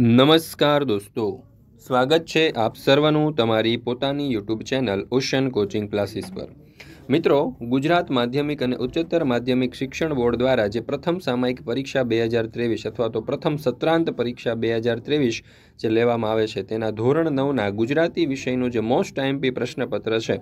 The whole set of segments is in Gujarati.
નમસ્કાર દોસ્તો સ્વાગત છે આપ સર્વનું તમારી પોતાની YouTube channel ocean coaching classes પર મિત્રો ગુજરાત માધ્યમિક અને ઉચ્ચતર માધ્યમિક શિક્ષણ બોર્ડ દ્વારા જે પ્રથમ સામાયિક પરીક્ષા બે હજાર ત્રેવીસ અથવા તો પ્રથમ સત્રાંત પરીક્ષા બે હજાર ત્રેવીસ જે લેવામાં આવે છે તેના ધોરણ નવના ગુજરાતી વિષયનું જે મોસ્ટ આઈએમપી પ્રશ્નપત્ર છે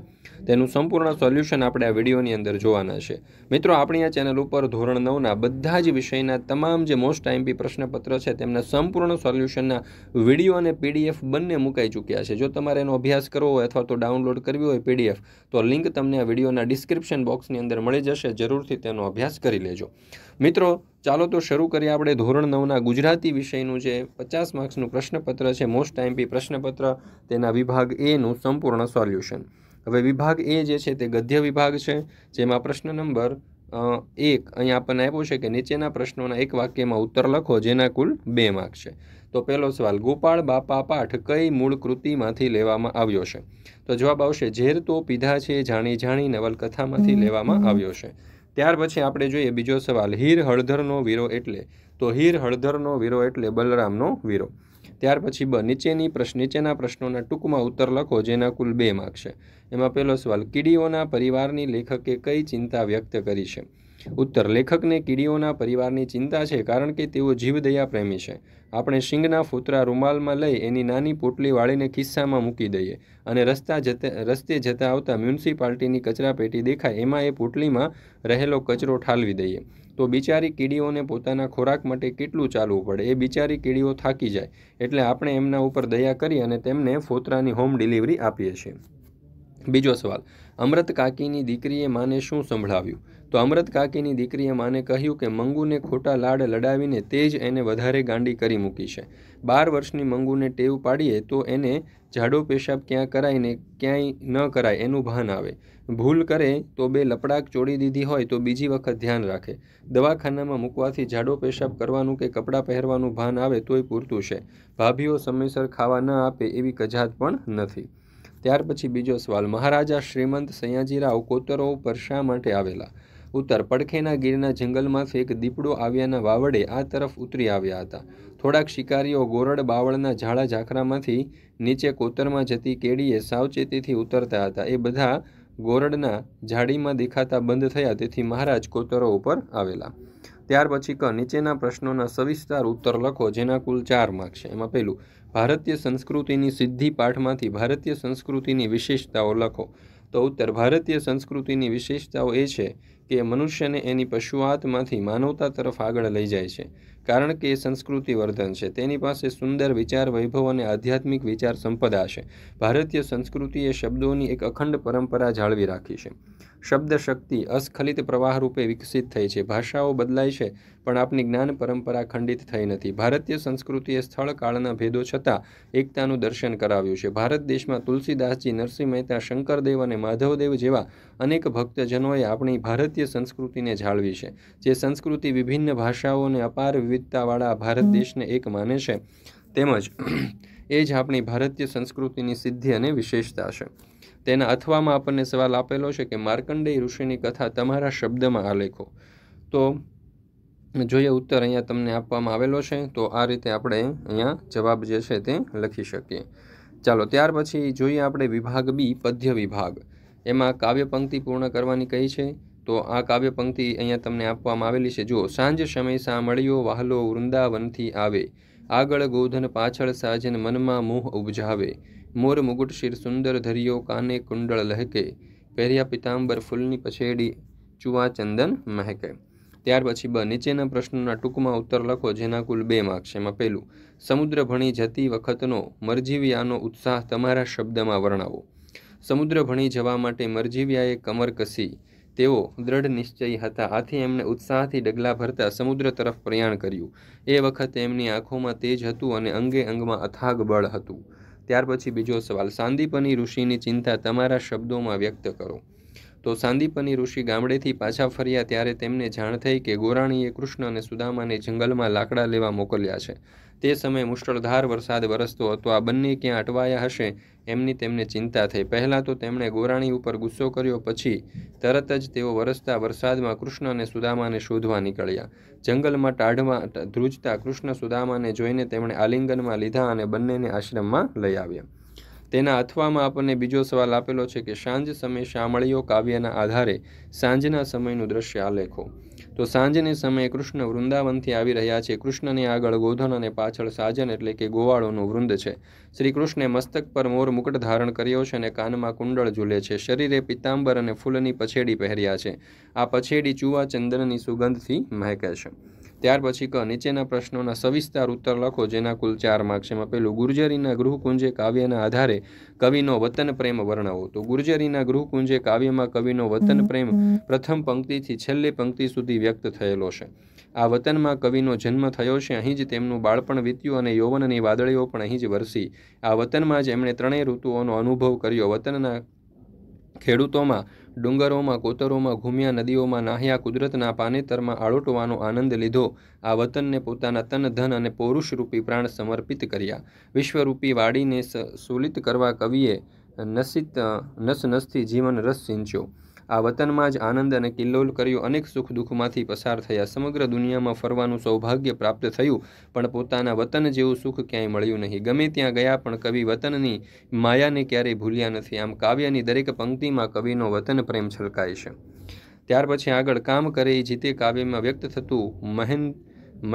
તેનું સંપૂર્ણ સોલ્યુશન આપણે આ વિડીયોની અંદર જોવાના છે મિત્રો આપણી આ ચેનલ ઉપર ધોરણ નવના બધા જ વિષયના તમામ જે મોસ્ટ આઈએમપી પ્રશ્નપત્ર છે તેમના સંપૂર્ણ સોલ્યુશનના વિડીયો અને પીડીએફ બંને મુકાઈ ચૂક્યા છે જો તમારે એનો અભ્યાસ કરવો હોય અથવા તો ડાઉનલોડ કરવી હોય પીડીએફ તો લિંક તમને આ વિડીયોના ડિસ્ક્રિપ્શન બોક્સની અંદર મળી જશે જરૂરથી તેનો અભ્યાસ કરી લેજો મિત્રો ચાલો તો શરૂ કરીએ આપણે ધોરણ નવના ગુજરાતી વિષયનું જે પચાસ માર્ક્સનું પ્રશ્નપત્ર છે મોસ્ટ ટાઈમપી પ્રશ્નપત્ર તેના વિભાગ એનું સંપૂર્ણ સોલ્યુશન હવે વિભાગ એ જે છે તે ગદ્ય વિભાગ છે જેમાં પ્રશ્ન નંબર એક અહીં આપણને આપ્યો છે કે નીચેના પ્રશ્નોના એક વાક્યમાં ઉત્તર લખો જેના કુલ બે માર્ક છે તો પહેલો સવાલ ગોપાળ બાપા પાઠ કઈ મૂળ કૃતિમાંથી લેવામાં આવ્યો છે તો જવાબ આવશે ઝેર તો પીધા છે જાણી જાણી નવલકથામાંથી લેવામાં આવ્યો છે ત્યાર પછી આપણે જોઈએ બીજો સવાલ હીર હળધરનો વીરો એટલે તો હીર હળધરનો વીરો એટલે બલરામનો વીરો ત્યાર પછી બ નીચેની પ્રશ્ન નીચેના પ્રશ્નોના ટૂંકમાં ઉત્તર લખો જેના કુલ બે માર્ક છે એમાં પહેલો સવાલ કીડીઓના પરિવારની લેખકે કઈ ચિંતા વ્યક્ત કરી છે ઉત્તર લેખકને કીડીઓના પરિવારની ચિંતા છે કારણ કે તેઓ જીવદયા પ્રેમી છે આપણે શીંગના ફૂતરા રૂમાલમાં લઈ એની નાની પોટલી વાળીને ખિસ્સામાં મૂકી દઈએ અને રસ્તા જતા રસ્તે જતા આવતા મ્યુનિસિપાલિટીની કચરાપેટી દેખાય એમાં એ પોટલીમાં રહેલો કચરો ઠાલવી દઈએ તો બિચારી કીડીઓને પોતાના ખોરાક માટે કેટલું ચાલવું પડે એ બિચારી કીડીઓ થાકી જાય એટલે આપણે એમના ઉપર દયા કરી અને તેમને ફોતરાની હોમ ડિલિવરી આપીએ છીએ બીજો સવાલ અમૃત કાકીની દીકરીએ માને શું સંભળાવ્યું તો અમૃત કાકીની દીકરીએ માને કહ્યું કે મંગુને ખોટા લાડ લડાવીને તે જ એને વધારે ગાંડી કરી મૂકી છે બાર વર્ષની મંગુને ટેવ પાડીએ તો એને જાડો પેશાબ ક્યાં કરાય ને ક્યાંય ન કરાય એનું ભાન આવે ભૂલ કરે તો બે લપડાક ચોડી દીધી હોય તો બીજી વખત ધ્યાન રાખે દવાખાનામાં મૂકવાથી જાડો પેશાબ કરવાનું કે કપડાં પહેરવાનું ભાન આવે તોય પૂરતું છે ભાભીઓ સમયસર ખાવા ન આપે એવી કજાત પણ નથી ત્યાર પછી બીજો સવાલ મહારાજા શ્રીમંત સયાજીરાવ કોતરો ઉપર શા માટે આવેલા ઉત્તર પડખેના ગીરના જંગલમાંથી એક દીપડો આવ્યાના વાવડે આ તરફ ઉતરી આવ્યા હતા થોડાક શિકારીઓ ગોરડ બાવળના ઝાડા ઝાખરામાંથી નીચે કોતરમાં જતી કેડીએ સાવચેતીથી ઉતરતા હતા એ બધા ગોરડના ઝાડીમાં દેખાતા બંધ થયા તેથી મહારાજ કોતરો ઉપર આવેલા ત્યાર પછી ક નીચેના પ્રશ્નોના સવિસ્તાર ઉત્તર લખો જેના કુલ ચાર માર્ક છે એમાં પહેલું ભારતીય સંસ્કૃતિની સિદ્ધિ પાઠમાંથી ભારતીય સંસ્કૃતિની વિશેષતાઓ લખો તો ઉત્તર ભારતીય સંસ્કૃતિની વિશેષતાઓ એ છે કે મનુષ્યને એની પશુઆતમાંથી માનવતા તરફ આગળ લઈ જાય છે કારણ કે એ સંસ્કૃતિ વર્ધન છે તેની પાસે સુંદર વિચાર વૈભવ અને આધ્યાત્મિક વિચાર સંપદા છે ભારતીય સંસ્કૃતિએ શબ્દોની એક અખંડ પરંપરા જાળવી રાખી છે શબ્દ શક્તિ અસ્ખલિત પ્રવાહ રૂપે વિકસિત થઈ છે ભાષાઓ બદલાય છે પણ આપની જ્ઞાન પરંપરા ખંડિત થઈ નથી ભારતીય સંસ્કૃતિએ સ્થળ કાળના ભેદો છતાં એકતાનું દર્શન કરાવ્યું છે ભારત દેશમાં તુલસીદાસજી નરસિંહ મહેતા શંકરદેવ અને માધવદેવ જેવા અનેક ભક્તજનોએ આપણી ભારતીય સંસ્કૃતિને જાળવી છે જે સંસ્કૃતિ વિભિન્ન ભાષાઓ અને અપાર વિવિધતાવાળા ભારત દેશને એક માને છે તેમજ એ જ આપણી ભારતીય સંસ્કૃતિની સિદ્ધિ અને વિશેષતા છે તેના અથવામાં આપણને સવાલ આપેલો છે કે માર્કંડેય ઋષિની કથા તમારા શબ્દમાં આલેખો તો જોઈએ ઉત્તર અહીંયા તમને આપવામાં આવેલો છે તો આ રીતે આપણે અહીંયા જવાબ જે છે તે લખી શકીએ ચાલો ત્યાર પછી જોઈએ આપણે વિભાગ બી પદ્ય વિભાગ એમાં કાવ્ય પંક્તિ પૂર્ણ કરવાની કહી છે તો આ કાવ્ય પંક્તિ અહીંયા તમને આપવામાં આવેલી છે જો સાંજ સમય સાંભળ્યો વાહલો વૃંદાવનથી આવે આગળ ગોધન પાછળ સાજન મનમાં મોહ ઉપજાવે મોર મુગુટ શિર સુંદર ધર્યો કાને કુંડળ લહેકે પહેર્યા પિતાંબર ફૂલની પછેડી ચુવા ચંદન મહેકે ત્યાર પછી બ નીચેના પ્રશ્નોના ટૂંકમાં ઉત્તર લખો જેના કુલ બે માર્ક છે એમાં પહેલું સમુદ્ર ભણી જતી વખતનો મરજીવિયાનો ઉત્સાહ તમારા શબ્દમાં વર્ણવો સમુદ્ર ભણી જવા માટે મરજીવિયાએ કમર કસી તેઓ દ્રઢ નિશ્ચયી હતા આથી એમણે ઉત્સાહથી ડગલાં ભરતા સમુદ્ર તરફ પ્રયાણ કર્યું એ વખતે એમની આંખોમાં તેજ હતું અને અંગે અંગમાં અથાગ બળ હતું ત્યાર પછી બીજો સવાલ સાંદીપની ઋષિની ચિંતા તમારા શબ્દોમાં વ્યક્ત કરો તો સાંદીપની ઋષિ ગામડેથી પાછા ફર્યા ત્યારે તેમને જાણ થઈ કે ગોરાણીએ કૃષ્ણ અને સુદામાને જંગલમાં લાકડા લેવા મોકલ્યા છે તે સમયે મુશળધાર વરસાદ વરસતો હતો આ બંને ક્યાં અટવાયા હશે એમની તેમને ચિંતા થઈ પહેલાં તો તેમણે ગોરાણી ઉપર ગુસ્સો કર્યો પછી તરત જ તેઓ વરસતા વરસાદમાં કૃષ્ણ અને સુદામાને શોધવા નીકળ્યા જંગલમાં ટાઢમાં ધ્રુજતા કૃષ્ણ સુદામાને જોઈને તેમણે આલિંગનમાં લીધા અને બંનેને આશ્રમમાં લઈ આવ્યા તેના અથવામાં આપણને બીજો સવાલ આપેલો છે કે સાંજ સમયે શામળીઓ કાવ્યના આધારે સાંજના સમયનું દ્રશ્ય આલેખો તો સાંજને સમયે કૃષ્ણ વૃંદાવનથી આવી રહ્યા છે કૃષ્ણની આગળ ગોધન અને પાછળ સાજન એટલે કે ગોવાળોનું વૃંદ છે શ્રી કૃષ્ણે મસ્તક પર મોર મુકટ ધારણ કર્યો છે અને કાનમાં કુંડળ ઝૂલે છે શરીરે પિત્તાંબર અને ફૂલની પછેડી પહેર્યા છે આ પછેડી ચૂવા ચંદનની સુગંધથી મહેકે છે ત્યાર પછી ક નીચેના પ્રશ્નોના સવિસ્તાર ઉત્તર લખો જેના કુલ ચાર માર્ક્સ એમાં પહેલું ગુર્જરીના ગૃહકુંજે કાવ્યના આધારે કવિનો વતન પ્રેમ વર્ણવો તો ગુર્જરીના ગૃહકુંજે કાવ્યમાં કવિનો વતન પ્રેમ પ્રથમ પંક્તિથી છેલ્લી પંક્તિ સુધી વ્યક્ત થયેલો છે આ વતનમાં કવિનો જન્મ થયો છે અહીં જ તેમનું બાળપણ વીત્યું અને યૌવનની વાદળીઓ પણ અહીં જ વરસી આ વતનમાં જ એમણે ત્રણેય ઋતુઓનો અનુભવ કર્યો વતનના ખેડૂતોમાં ડુંગરોમાં કોતરોમાં ઘૂમ્યા નદીઓમાં નાહ્યા કુદરતના પાનેતરમાં આળોટવાનો આનંદ લીધો આ વતનને પોતાના તન ધન અને પૌરુષરૂપી પ્રાણ સમર્પિત કર્યા વિશ્વરૂપી વાડીને સુલિત કરવા કવિએ નસિત નસનસથી જીવન રસ સિંચ્યો આ વતનમાં જ આનંદ અને કિલ્લોલ કર્યો અનેક સુખ દુઃખમાંથી પસાર થયા સમગ્ર દુનિયામાં ફરવાનું સૌભાગ્ય પ્રાપ્ત થયું પણ પોતાના વતન જેવું સુખ ક્યાંય મળ્યું નહીં ગમે ત્યાં ગયા પણ કવિ વતનની માયાને ક્યારેય ભૂલ્યા નથી આમ કાવ્યની દરેક પંક્તિમાં કવિનો વતન પ્રેમ છલકાય છે ત્યાર પછી આગળ કામ કરે એ જીતે કાવ્યમાં વ્યક્ત થતું મહેન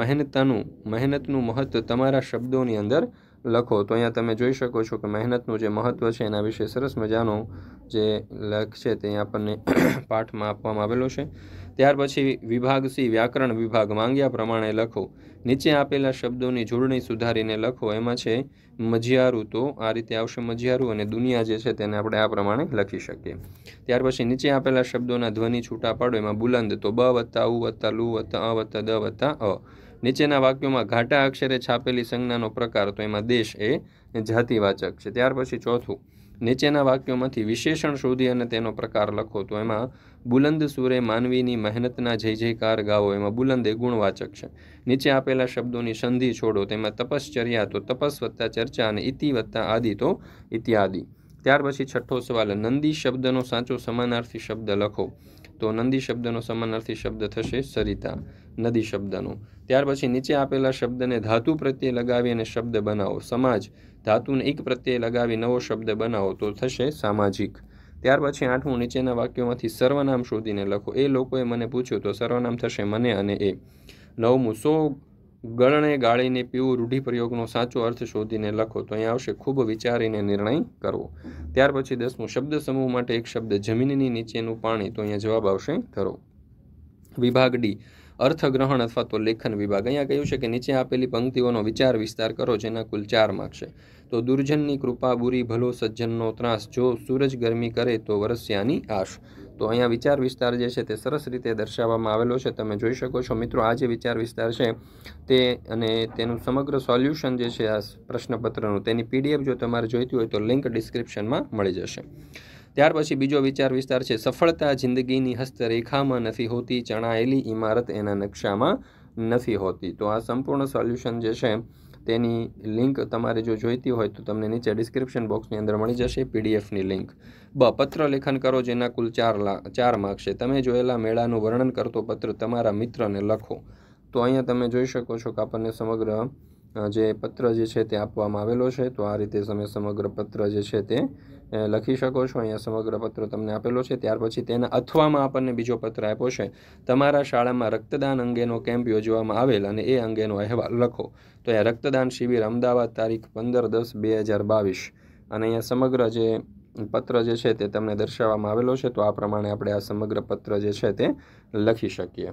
મહેનતાનું મહેનતનું મહત્ત્વ તમારા શબ્દોની અંદર લખો તો અહીંયા તમે જોઈ શકો છો કે મહેનતનું જે મહત્ત્વ છે એના વિશે સરસ મજાનો જે લેખ છે તે આપણને પાઠમાં આપવામાં આવેલો છે ત્યાર પછી વિભાગ સી વ્યાકરણ વિભાગ માંગ્યા પ્રમાણે લખો નીચે આપેલા શબ્દોની જોડણી સુધારીને લખો એમાં છે મજિયારું તો આ રીતે આવશે મજિયારું અને દુનિયા જે છે તેને આપણે આ પ્રમાણે લખી શકીએ ત્યાર પછી નીચે આપેલા શબ્દોના ધ્વનિ છૂટા પાડો એમાં બુલંદ તો બ વત્તા ઉ વત્તા લુ વત્તા અ વત્તા દ વત્તા અ નીચેના વાક્યોમાં ઘાટા અક્ષરે છાપેલી સંજ્ઞાનો પ્રકાર તો એમાં દેશ એ જાતિવાચક છે ત્યાર પછી ચોથું નીચેના વાક્યોમાંથી વિશેષણ શોધી અને તેનો પ્રકાર લખો તો એમાં બુલંદ સુરે માનવીની મહેનતના જય જયકાર ગાઓ એમાં બુલંદ એ ગુણવાચક છે નીચે આપેલા શબ્દોની સંધિ છોડો તેમાં તપશ્ચર્યા તો તપસ વત્તા ચર્ચા અને ઇતિ વત્તા આદિ તો ઇત્યાદિ ત્યાર પછી છઠ્ઠો સવાલ નંદી શબ્દનો સાચો સમાનાર્થી શબ્દ લખો તો નંદી શબ્દનો સમાનાર્થી શબ્દ થશે સરિતા નદી શબ્દનો ત્યાર પછી નીચે આપેલા શબ્દને ધાતુ પ્રત્યે લગાવી અને શબ્દ બનાવો સમાજ ધાતુને એક પ્રત્યે લગાવી નવો શબ્દ બનાવો તો થશે સામાજિક ત્યાર પછી આઠમું નીચેના વાક્યોમાંથી સર્વનામ શોધીને લખો એ લોકોએ મને પૂછ્યું તો સર્વનામ થશે મને અને એ નવમું સો ગળણે ગાળીને પીવું રૂઢિપ્રયોગનો સાચો અર્થ શોધીને લખો તો અહીંયા આવશે ખૂબ વિચારીને નિર્ણય કરવો ત્યાર પછી દસમું શબ્દ સમૂહ માટે એક શબ્દ જમીનની નીચેનું પાણી તો અહીંયા જવાબ આવશે ધરો વિભાગ ડી અર્થગ્રહણ અથવા તો લેખન વિભાગ અહીંયા કહ્યું છે કે નીચે આપેલી પંક્તિઓનો વિચાર વિસ્તાર કરો જેના કુલ ચાર માર્ક છે તો દુર્જનની કૃપા બુરી ભલો સજ્જનનો ત્રાસ જો સૂરજ ગરમી કરે તો વરસ્યાની આશ તો અહીંયા વિચાર વિસ્તાર જે છે તે સરસ રીતે દર્શાવવામાં આવેલો છે તમે જોઈ શકો છો મિત્રો આ જે વિચાર વિસ્તાર છે તે અને તેનું સમગ્ર સોલ્યુશન જે છે આ પ્રશ્નપત્રનું તેની પીડીએફ જો તમારે જોઈતી હોય તો લિંક ડિસ્ક્રિપ્શનમાં મળી જશે ત્યાર પછી બીજો વિચાર વિસ્તાર છે સફળતા જિંદગીની હસ્તરેખામાં નથી હોતી ચણાયેલી ઇમારત એના નકશામાં નથી હોતી તો આ સંપૂર્ણ સોલ્યુશન જે છે તેની લિંક તમારે જો જોઈતી હોય તો તમને નીચે ડિસ્ક્રિપ્શન બોક્સની અંદર મળી જશે પીડીએફની લિંક બ પત્ર લેખન કરો જેના કુલ ચાર ચાર માર્ક છે તમે જોયેલા મેળાનું વર્ણન કરતો પત્ર તમારા મિત્રને લખો તો અહીંયા તમે જોઈ શકો છો કે આપણને સમગ્ર જે પત્ર જે છે તે આપવામાં આવેલો છે તો આ રીતે તમે સમગ્ર પત્ર જે છે તે લખી શકો છો અહીંયા સમગ્ર પત્ર તમને આપેલો છે ત્યાર પછી તેના અથવામાં આપણને બીજો પત્ર આપ્યો છે તમારા શાળામાં રક્તદાન અંગેનો કેમ્પ યોજવામાં આવેલ અને એ અંગેનો અહેવાલ લખો તો અહીંયા રક્તદાન શિબિર અમદાવાદ તારીખ પંદર દસ બે હજાર બાવીસ અને અહીંયા સમગ્ર જે પત્ર જે છે તે તમને દર્શાવવામાં આવેલો છે તો આ પ્રમાણે આપણે આ સમગ્ર પત્ર જે છે તે લખી શકીએ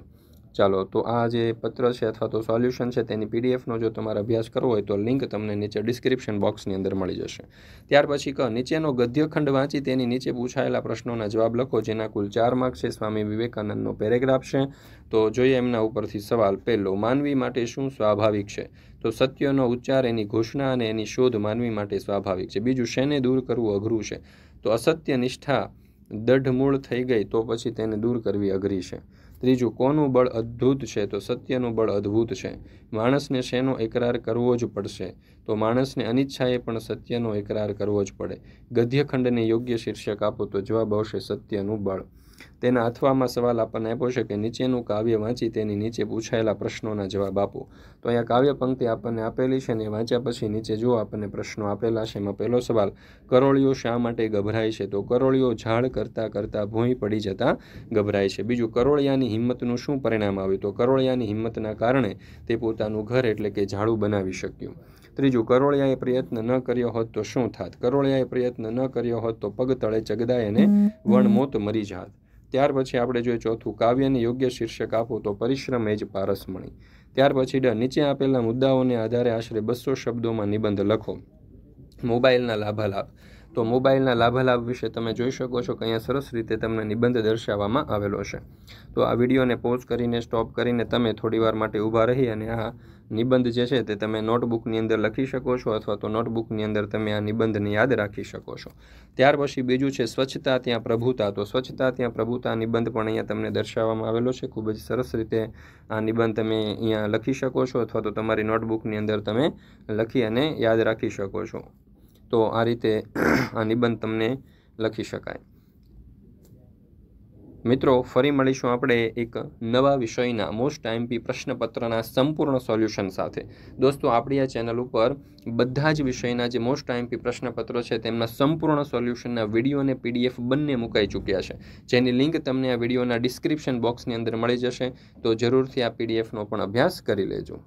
ચાલો તો આ જે પત્ર છે અથવા તો સોલ્યુશન છે તેની પીડીએફનો જો તમારે અભ્યાસ કરવો હોય તો લિંક તમને નીચે ડિસ્ક્રિપ્શન બોક્સની અંદર મળી જશે ત્યાર પછી ક નીચેનો ગદ્યખંડ વાંચી તેની નીચે પૂછાયેલા પ્રશ્નોના જવાબ લખો જેના કુલ ચાર માર્ક છે સ્વામી વિવેકાનંદનો પેરેગ્રાફ છે તો જોઈએ એમના ઉપરથી સવાલ પહેલો માનવી માટે શું સ્વાભાવિક છે તો સત્યનો ઉચ્ચાર એની ઘોષણા અને એની શોધ માનવી માટે સ્વાભાવિક છે બીજું શેને દૂર કરવું અઘરું છે તો અસત્ય નિષ્ઠા દઢમૂળ થઈ ગઈ તો પછી તેને દૂર કરવી અઘરી છે ત્રીજું કોનું બળ અદ્ભુત છે તો સત્યનું બળ અદ્ભુત છે માણસને શેનો એકરાર કરવો જ પડશે તો માણસને અનિચ્છાએ પણ સત્યનો એકરાર કરવો જ પડે ગદ્યખંડને યોગ્ય શીર્ષક આપો તો જવાબ આવશે સત્યનું બળ તેના અથવામાં સવાલ આપણને આપ્યો છે કે નીચેનું કાવ્ય વાંચી તેની નીચે પૂછાયેલા પ્રશ્નોના જવાબ આપો તો અહીંયા કાવ્ય પંક્તિ આપણને આપેલી છે અને વાંચ્યા પછી નીચે જો આપણને પ્રશ્નો આપેલા છે એમાં પહેલો સવાલ કરોળિયો શા માટે ગભરાય છે તો કરોળિયો ઝાડ કરતાં કરતાં ભૂંઈ પડી જતાં ગભરાય છે બીજું કરોળિયાની હિંમતનું શું પરિણામ આવ્યું તો કરોળિયાની હિંમતના કારણે તે પોતાનું ઘર એટલે કે ઝાડું બનાવી શક્યું ત્રીજું કરોળિયાએ પ્રયત્ન ન કર્યો હોત તો શું થાત કરોળિયાએ પ્રયત્ન ન કર્યો હોત તો પગ તળે ચગદાય અને વણમોત મરી જાત ત્યાર પછી આપણે જોઈએ ચોથું કાવ્યને યોગ્ય શીર્ષક આપો તો પરિશ્રમ એ જ પારસમણી ત્યાર પછી ડ નીચે આપેલા મુદ્દાઓને આધારે આશરે બસો શબ્દોમાં નિબંધ લખો મોબાઈલના લાભા લાભ તો મોબાઈલના લાભા લાભ વિશે તમે જોઈ શકો છો કે અહીંયા સરસ રીતે તમને નિબંધ દર્શાવવામાં આવેલો છે તો આ વિડીયોને પોઝ કરીને સ્ટોપ કરીને તમે થોડીવાર માટે ઊભા રહી અને આ નિબંધ જે છે તે તમે નોટબુકની અંદર લખી શકો છો અથવા તો નોટબુકની અંદર તમે આ નિબંધને યાદ રાખી શકો છો ત્યાર પછી બીજું છે સ્વચ્છતા ત્યાં પ્રભુતા તો સ્વચ્છતા ત્યાં પ્રભુતા નિબંધ પણ અહીંયા તમને દર્શાવવામાં આવેલો છે ખૂબ જ સરસ રીતે આ નિબંધ તમે અહીંયા લખી શકો છો અથવા તો તમારી નોટબુકની અંદર તમે લખી અને યાદ રાખી શકો છો તો આ રીતે આ નિબંધ તમને લખી શકાય મિત્રો ફરી મળીશું આપણે એક નવા વિષયના મોસ્ટ ટાઈમપી પ્રશ્નપત્રના સંપૂર્ણ સોલ્યુશન સાથે દોસ્તો આપણી આ ચેનલ ઉપર બધા જ વિષયના જે મોસ્ટ ટાઈમપી પ્રશ્નપત્રો છે તેમના સંપૂર્ણ સોલ્યુશનના વિડીયો અને પીડીએફ બંને મુકાઈ ચૂક્યા છે જેની લિંક તમને આ વિડીયોના ડિસ્ક્રિપ્શન બોક્સની અંદર મળી જશે તો જરૂરથી આ પીડીએફનો પણ અભ્યાસ કરી લેજો